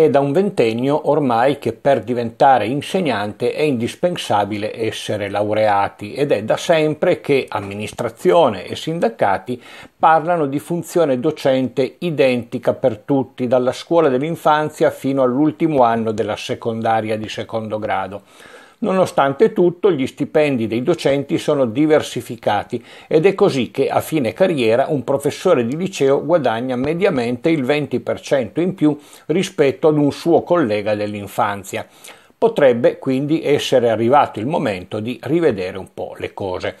È da un ventennio ormai che per diventare insegnante è indispensabile essere laureati ed è da sempre che amministrazione e sindacati parlano di funzione docente identica per tutti, dalla scuola dell'infanzia fino all'ultimo anno della secondaria di secondo grado. Nonostante tutto, gli stipendi dei docenti sono diversificati ed è così che a fine carriera un professore di liceo guadagna mediamente il 20% in più rispetto ad un suo collega dell'infanzia. Potrebbe quindi essere arrivato il momento di rivedere un po' le cose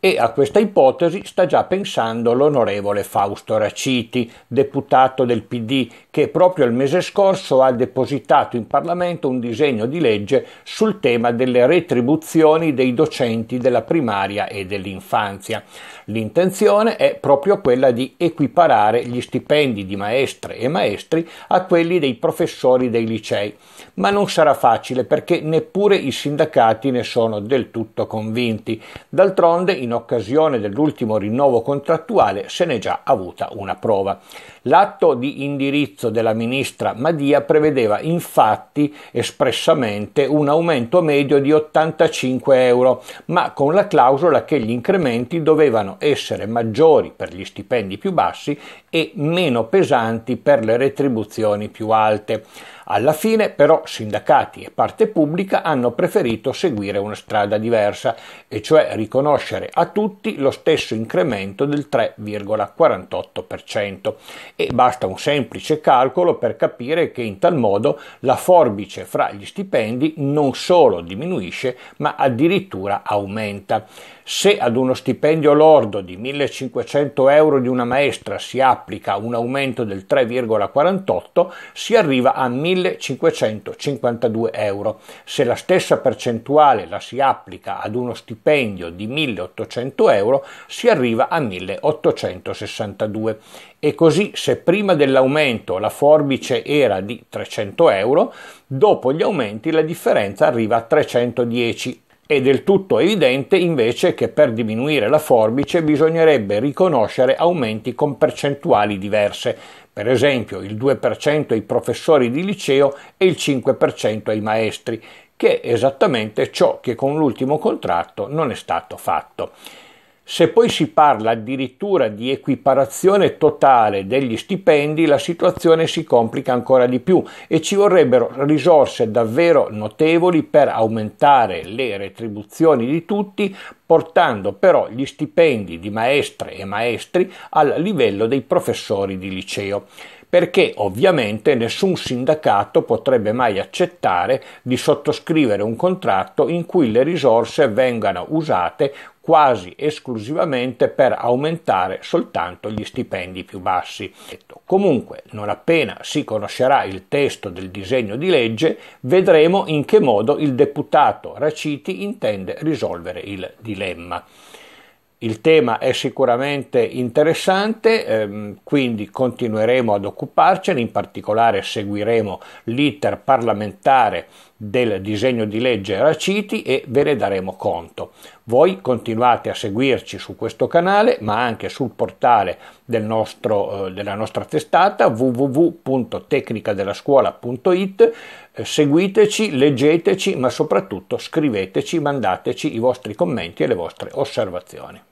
e a questa ipotesi sta già pensando l'onorevole Fausto Raciti, deputato del PD, che proprio il mese scorso ha depositato in Parlamento un disegno di legge sul tema delle retribuzioni dei docenti della primaria e dell'infanzia. L'intenzione è proprio quella di equiparare gli stipendi di maestre e maestri a quelli dei professori dei licei, ma non sarà facile perché neppure i sindacati ne sono del tutto convinti. D'altronde in in occasione dell'ultimo rinnovo contrattuale se n'è già avuta una prova. L'atto di indirizzo della ministra Madia prevedeva infatti espressamente un aumento medio di 85 euro, ma con la clausola che gli incrementi dovevano essere maggiori per gli stipendi più bassi e meno pesanti per le retribuzioni più alte. Alla fine però sindacati e parte pubblica hanno preferito seguire una strada diversa, e cioè riconoscere a tutti lo stesso incremento del 3,48%. E basta un semplice calcolo per capire che in tal modo la forbice fra gli stipendi non solo diminuisce, ma addirittura aumenta. Se ad uno stipendio lordo di 1500 euro di una maestra si applica un aumento del 3,48, si arriva a 1500 1.552 euro. Se la stessa percentuale la si applica ad uno stipendio di 1.800 euro, si arriva a 1.862. E così se prima dell'aumento la forbice era di 300 euro, dopo gli aumenti la differenza arriva a 310 è del tutto evidente invece che per diminuire la forbice bisognerebbe riconoscere aumenti con percentuali diverse, per esempio il 2% ai professori di liceo e il 5% ai maestri, che è esattamente ciò che con l'ultimo contratto non è stato fatto. Se poi si parla addirittura di equiparazione totale degli stipendi, la situazione si complica ancora di più e ci vorrebbero risorse davvero notevoli per aumentare le retribuzioni di tutti, portando però gli stipendi di maestre e maestri al livello dei professori di liceo perché ovviamente nessun sindacato potrebbe mai accettare di sottoscrivere un contratto in cui le risorse vengano usate quasi esclusivamente per aumentare soltanto gli stipendi più bassi. Comunque, non appena si conoscerà il testo del disegno di legge, vedremo in che modo il deputato Raciti intende risolvere il dilemma. Il tema è sicuramente interessante, ehm, quindi continueremo ad occuparcene, in particolare seguiremo l'iter parlamentare del disegno di legge Raciti e ve ne daremo conto. Voi continuate a seguirci su questo canale, ma anche sul portale del nostro, eh, della nostra testata www.tecnicadellascuola.it. Eh, seguiteci, leggeteci, ma soprattutto scriveteci, mandateci i vostri commenti e le vostre osservazioni.